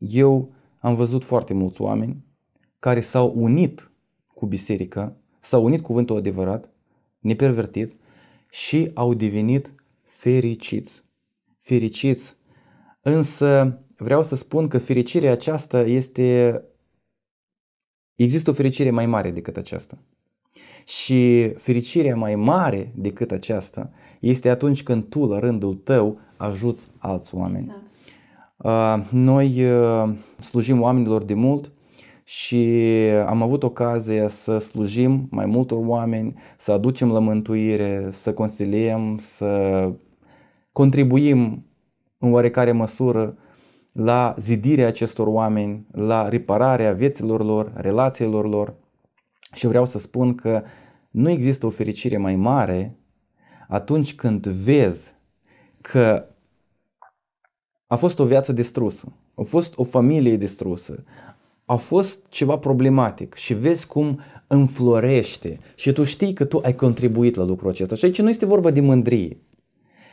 Eu am văzut foarte mulți oameni care s-au unit cu biserica, s-au unit cuvântul adevărat, nepervertit și au devenit fericiți. Fericiți. Însă vreau să spun că fericirea aceasta este... Există o fericire mai mare decât aceasta. Și fericirea mai mare decât aceasta este atunci când tu, la rândul tău, ajuți alți oameni. Exact. Uh, noi uh, slujim oamenilor de mult și am avut ocazia să slujim mai multor oameni, să aducem la mântuire, să consiliem, să contribuim în oarecare măsură la zidirea acestor oameni, la repararea vieților lor, relațiilor lor. Și vreau să spun că nu există o fericire mai mare atunci când vezi că a fost o viață distrusă, a fost o familie distrusă, a fost ceva problematic și vezi cum înflorește și tu știi că tu ai contribuit la lucrul acesta. Și aici nu este vorba de mândrie,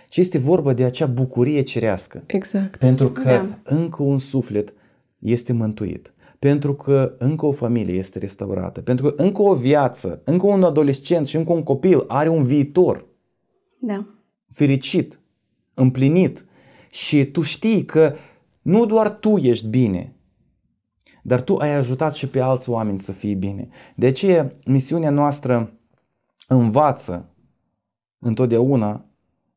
ci este vorba de acea bucurie cerească. Exact. Pentru că da. încă un suflet este mântuit. Pentru că încă o familie este restaurată, pentru că încă o viață, încă un adolescent și încă un copil are un viitor. Da. Fericit, împlinit și tu știi că nu doar tu ești bine, dar tu ai ajutat și pe alți oameni să fie bine. De ce misiunea noastră învață întotdeauna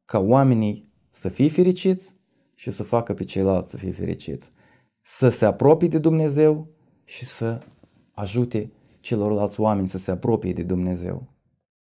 ca oamenii să fie fericiți și să facă pe ceilalți să fie fericiți. Să se apropie de Dumnezeu și să ajute celorlalți oameni să se apropie de Dumnezeu.